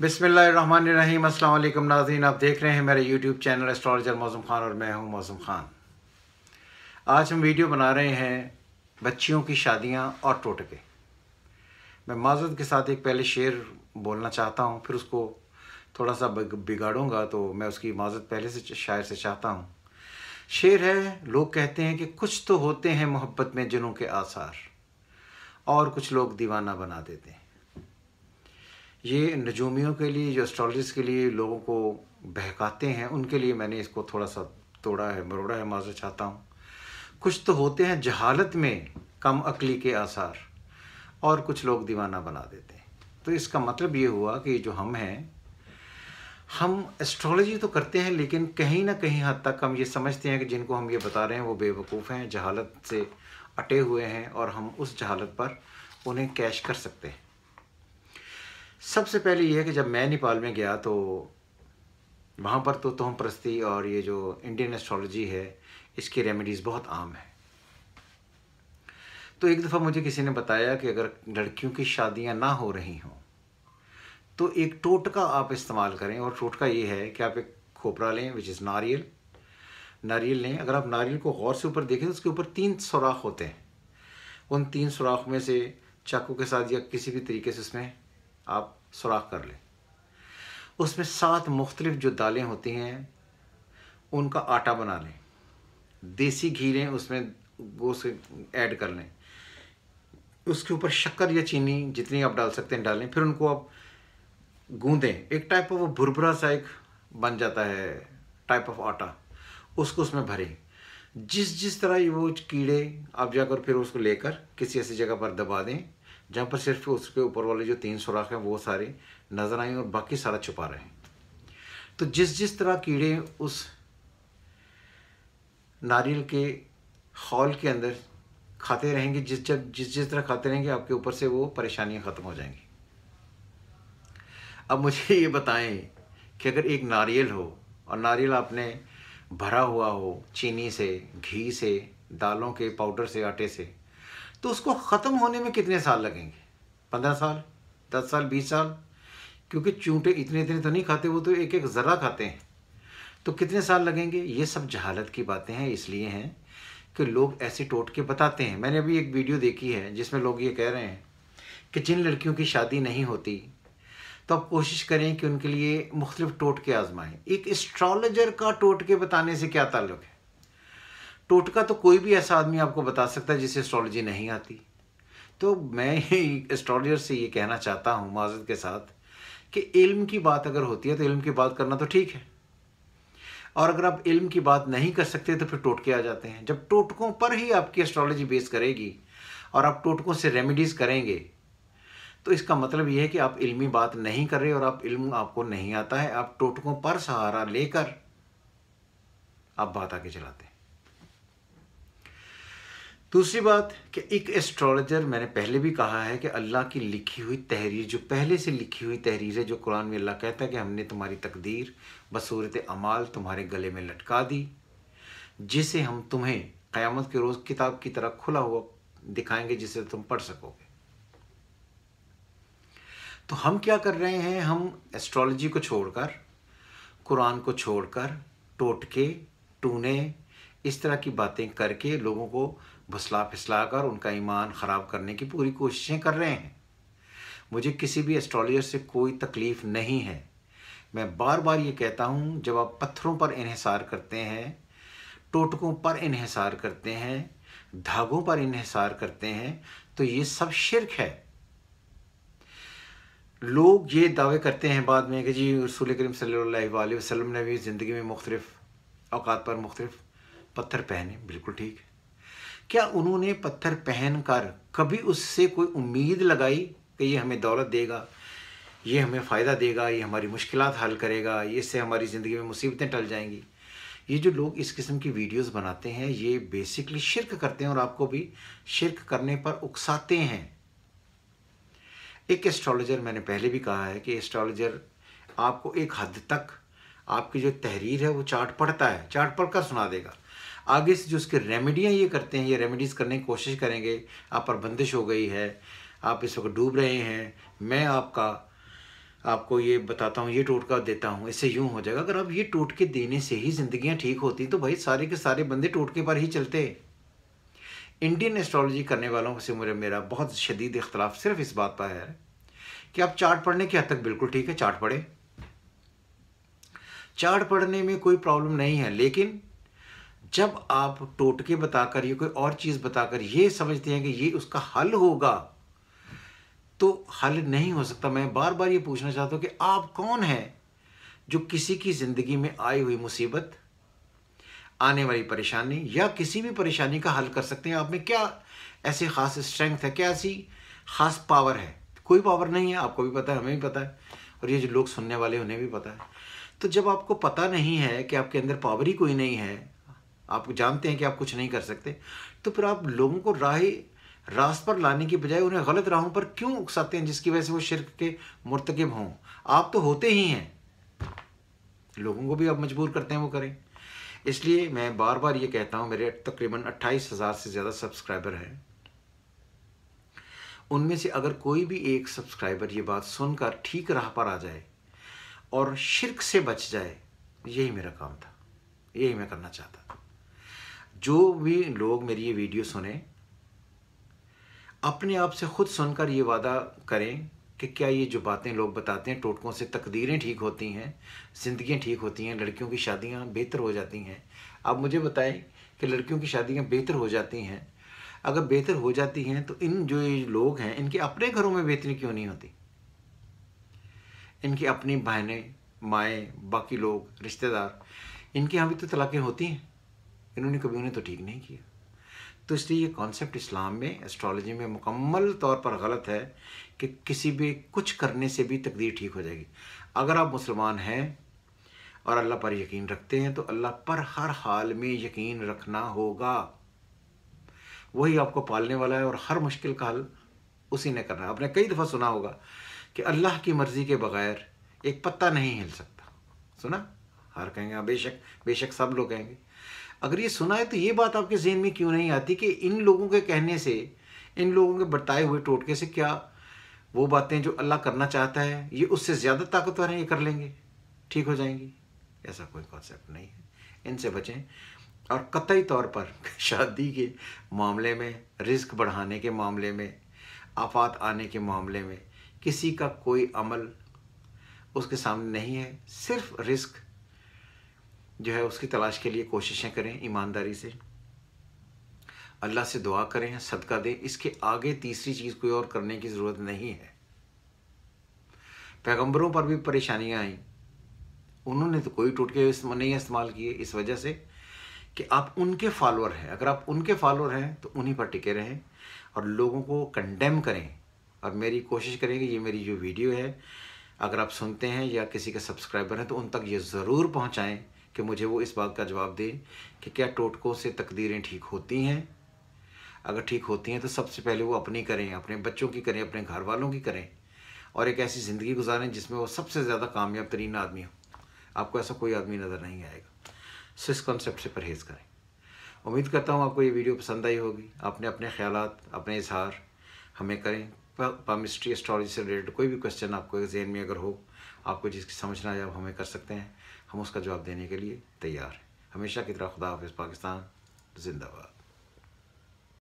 बिसमीम अल्लाम नाजीन आप देख रहे हैं मेरे यूट्यूब चैनल एस्ट्रोलॉजर मौसम ख़ान और मैं हूं मौसम ख़ान आज हम वीडियो बना रहे हैं बच्चियों की शादियां और टोटके मैं माजत के साथ एक पहले शेर बोलना चाहता हूं फिर उसको थोड़ा सा बिगाड़ूंगा तो मैं उसकी माजत पहले से शायर से चाहता हूँ शेर है लोग कहते हैं कि कुछ तो होते हैं मोहब्बत में जिनों के आसार और कुछ लोग दीवाना बना देते हैं ये नजूमियों के लिए जो एस्ट्रोलॉजिस्ट के लिए लोगों को बहकाते हैं उनके लिए मैंने इसको थोड़ा सा तोड़ा है मरोड़ा है माजरा चाहता हूँ कुछ तो होते हैं जहालत में कम अकली के आसार और कुछ लोग दीवाना बना देते हैं तो इसका मतलब ये हुआ कि जो हम हैं हम एस्ट्रोलॉजी तो करते हैं लेकिन कहीं ना कहीं हद तक हम ये समझते हैं कि जिनको हम ये बता रहे हैं वो बेवकूफ़ हैं जहालत से अटे हुए हैं और हम उस जहालत पर उन्हें कैश कर सकते हैं सबसे पहले यह है कि जब मैं नेपाल में गया तो वहाँ पर तो तोहम प्रस्ती और ये जो इंडियन एस्ट्रोलॉजी है इसकी रेमेडीज़ बहुत आम है तो एक दफ़ा मुझे किसी ने बताया कि अगर लड़कियों की शादियाँ ना हो रही हों तो एक टोटका आप इस्तेमाल करें और टोटका ये है कि आप एक खोपरा लें विच इज़ नारियल नारियल लें अगर आप नारियल को गौर से ऊपर देखें तो उसके ऊपर तीन सुराख होते हैं उन तीन सुराख में से चाकू के साथ या किसी भी तरीके से उसमें आप सुराख कर लें उसमें सात मुख्तलिफ जो दालें होती हैं उनका आटा बना लें देसी घी लें उसमें वो से ऐड कर लें उसके ऊपर शक्कर या चीनी जितनी आप डाल सकते हैं डालें फिर उनको आप गूंदें एक टाइप का वो भुरभुरा सा एक बन जाता है टाइप ऑफ आटा उसको उसमें भरें जिस जिस तरह वो कीड़े आप जाकर फिर उसको लेकर किसी ऐसी जगह पर दबा दें जहाँ पर सिर्फ उसके ऊपर वाले जो तीन सुराख हैं वो सारे नज़र आए और बाकी सारा छुपा रहे हैं तो जिस जिस तरह कीड़े उस नारियल के हॉल के अंदर खाते रहेंगे जिस जब जिस जिस तरह खाते रहेंगे आपके ऊपर से वो परेशानियां ख़त्म हो जाएंगी अब मुझे ये बताएं कि अगर एक नारियल हो और नारियल आपने भरा हुआ हो चीनी से घी से दालों के पाउडर से आटे से तो उसको ख़त्म होने में कितने साल लगेंगे पंद्रह साल दस साल बीस साल क्योंकि चूंटे इतने इतने तो नहीं खाते वो तो एक एक ज़रा खाते हैं तो कितने साल लगेंगे ये सब जहालत की बातें हैं इसलिए हैं कि लोग ऐसे टोट के बताते हैं मैंने अभी एक वीडियो देखी है जिसमें लोग ये कह रहे हैं कि जिन लड़कियों की शादी नहीं होती तो आप कोशिश करें कि उनके लिए मुख्तलिफ टोटके आजमाएं एक एस्ट्रोलॉजर का टोटके बताने से क्या ताल्लुक है टोटका तो कोई भी ऐसा आदमी आपको बता सकता है जिसे एस्ट्रोलॉजी नहीं आती तो मैं एस्ट्रोलॉजर से ये कहना चाहता हूँ माजद के साथ कि इल्म की बात अगर होती है तो इल्म की बात करना तो ठीक है और अगर आप इल्म की बात नहीं कर सकते तो फिर टोटके आ जाते हैं जब टोटकों पर ही आपकी एस्ट्रोलॉजी बेस करेगी और आप टोटकों से रेमिडीज करेंगे तो इसका मतलब यह है कि आप इल्मी बात नहीं कर रहे और आप इल्म आपको नहीं आता है आप टोटकों पर सहारा लेकर आप बात आगे चलाते हैं दूसरी बात कि एक एस्ट्रोलॉजर मैंने पहले भी कहा है कि अल्लाह की लिखी हुई तहरीर जो पहले से लिखी हुई तहरीर है जो कुरान में अल्लाह कहता है कि हमने तुम्हारी तकदीर बसूरत अमाल तुम्हारे गले में लटका दी जिसे हम तुम्हें क़यामत के रोज़ किताब की तरह खुला हुआ दिखाएंगे जिसे तुम पढ़ सकोगे तो हम क्या कर रहे हैं हम एस्ट्रोलॉजी को छोड़कर कुरान को छोड़कर टोटके टूने इस तरह की बातें करके लोगों को भुसला फिसला कर उनका ईमान ख़राब करने की पूरी कोशिशें कर रहे हैं मुझे किसी भी एस्ट्रोलॉजर से कोई तकलीफ़ नहीं है मैं बार बार ये कहता हूँ जब आप पत्थरों पर इहसार करते हैं टोटकों पर इहसार करते हैं धागों पर इहसार करते हैं तो ये सब शिरक है लोग ये दावे करते हैं बाद में कि जी रसूल करीम सल्लल्लाहु अलैहि वसल्लम ने भी ज़िंदगी में मुख्तलिफ़ अवकात पर मुख्तलिफ़ पत्थर पहने बिल्कुल ठीक है क्या उन्होंने पत्थर पहनकर कभी उससे कोई उम्मीद लगाई कि ये हमें दौलत देगा ये हमें फ़ायदा देगा ये हमारी मुश्किल हल करेगा इससे हमारी ज़िंदगी में मुसीबतें टल जाएंगी ये जो लोग इस किस्म की वीडियोस बनाते हैं ये बेसिकली शिरक करते हैं और आपको भी शिरक करने पर उकसाते हैं एक एस्ट्रोलॉजर मैंने पहले भी कहा है कि एस्ट्रोलॉजर आपको एक हद तक आपकी जो तहरीर है वो चार्ट पढ़ता है चार्ट पढ़कर सुना देगा आगे से जो उसके रेमेडियाँ ये करते हैं ये रेमेडीज़ करने की कोशिश करेंगे आप पर बंदिश हो गई है आप इस वक्त डूब रहे हैं मैं आपका आपको ये बताता हूँ ये टोटका देता हूँ इससे यूँ हो जाएगा अगर आप ये टोटके देने से ही ज़िंदियाँ ठीक होती तो भाई सारे के सारे बंदे टोटके पर ही चलते इंडियन एस्ट्रोलॉजी करने वालों से मुझे मेरा बहुत शदीद इख्तलाफ सिर्फ इस बात पर है कि आप चार्ट पढ़ने की हद तक बिल्कुल ठीक है चार्ट पढ़े चार्ट पढ़ने में कोई प्रॉब्लम नहीं है लेकिन जब आप टोटके बताकर या कोई और चीज़ बताकर ये समझते हैं कि ये उसका हल होगा तो हल नहीं हो सकता मैं बार बार ये पूछना चाहता हूँ कि आप कौन हैं जो किसी की ज़िंदगी में आई हुई मुसीबत आने वाली परेशानी या किसी भी परेशानी का हल कर सकते हैं आप में क्या ऐसे ख़ास स्ट्रेंथ है क्या ऐसी ख़ास पावर है कोई पावर नहीं है आपको भी पता है हमें भी पता है और ये जो लोग सुनने वाले उन्हें भी पता है तो जब आपको पता नहीं है कि आपके अंदर पावर ही कोई नहीं है आप जानते हैं कि आप कुछ नहीं कर सकते तो फिर आप लोगों को राह रास पर लाने की बजाय उन्हें गलत राहों पर क्यों उकसाते हैं जिसकी वजह से वो शिरक के मुरतकब हों आप तो होते ही हैं लोगों को भी आप मजबूर करते हैं वो करें इसलिए मैं बार बार ये कहता हूँ मेरे तकरीबन अट्ठाईस हज़ार से ज़्यादा सब्सक्राइबर हैं उनमें से अगर कोई भी एक सब्सक्राइबर ये बात सुनकर ठीक राह पर आ जाए और शिरक से बच जाए यही मेरा काम था यही मैं करना चाहता था जो भी लोग मेरी ये वीडियो सुने अपने आप से खुद सुनकर ये वादा करें कि क्या ये जो बातें लोग बताते हैं टोटकों से तकदीरें ठीक होती हैं ज़िंदगियाँ ठीक होती हैं लड़कियों की शादियाँ बेहतर हो जाती हैं आप मुझे बताएं कि लड़कियों की शादियाँ बेहतर हो जाती हैं अगर बेहतर हो जाती हैं तो इन जो ये लोग हैं इनके अपने घरों में बेहतरी क्यों नहीं होती इनकी अपनी बहनें माएँ बाकी लोग रिश्तेदार इनके यहाँ भी तो तलाक़ें होती हैं इन्होंने कभी उन्हें तो ठीक नहीं किया तो इसलिए ये कॉन्सेप्ट इस्लाम में एस्ट्रोलॉजी में मुकम्मल तौर पर गलत है कि किसी भी कुछ करने से भी तकदीर ठीक हो जाएगी अगर आप मुसलमान हैं और अल्लाह पर यकीन रखते हैं तो अल्लाह पर हर हाल में यकीन रखना होगा वही आपको पालने वाला है और हर मुश्किल का हल उसी ने करना है आपने कई दफ़ा सुना होगा कि अल्लाह की मर्ज़ी के बगैर एक पत्ता नहीं हिल सकता सुना हर कहेंगे हाँ, बेशक बेशक सब लोग कहेंगे अगर ये सुना है तो ये बात आपके जहन में क्यों नहीं आती कि इन लोगों के कहने से इन लोगों के बताए हुए टोटके से क्या वो बातें जो अल्लाह करना चाहता है ये उससे ज़्यादा ताकतवर हैं ये कर लेंगे ठीक हो जाएंगी ऐसा कोई कॉन्सेप्ट नहीं है इनसे बचें और कतई तौर पर शादी के मामले में रिस्क बढ़ाने के मामले में आफात आने के मामले में किसी का कोई अमल उसके सामने नहीं है सिर्फ रिस्क जो है उसकी तलाश के लिए कोशिशें करें ईमानदारी से अल्लाह से दुआ करें सदका दें इसके आगे तीसरी चीज़ कोई और करने की ज़रूरत नहीं है पैगंबरों पर भी परेशानियाँ आई उन्होंने तो कोई टूटके नहीं इस्तेमाल किए इस वजह से कि आप उनके फॉलोअर हैं अगर आप उनके फॉलोअर हैं तो उन्हीं पर टिके रहें और लोगों को कंडेम करें और मेरी कोशिश करें कि ये मेरी जो वीडियो है अगर आप सुनते हैं या किसी के सब्सक्राइबर हैं तो उन तक ये ज़रूर पहुँचाएँ कि मुझे वो इस बात का जवाब दें कि क्या टोटकों से तकदीरें ठीक होती हैं अगर ठीक होती हैं तो सबसे पहले वो अपनी करें अपने बच्चों की करें अपने घर वालों की करें और एक ऐसी ज़िंदगी गुजारें जिसमें वो सबसे ज़्यादा कामयाब तरीन आदमी हो आपको ऐसा कोई आदमी नज़र नहीं आएगा सो इस कॉन्सेप्ट से परहेज़ करें उम्मीद करता हूँ आपको ये वीडियो पसंद आई होगी आपने अपने ख्याल अपने इजहार हमें करें पामिस्ट्री एस्ट्रोलॉजी से रिलेटेड कोई भी क्वेश्चन आपको जहन में अगर हो आपको जिसकी समझ ना आए आप हमें कर सकते हैं हम उसका जवाब देने के लिए तैयार हैं हमेशा की तरह खुदा हाफ पाकिस्तान जिंदाबाद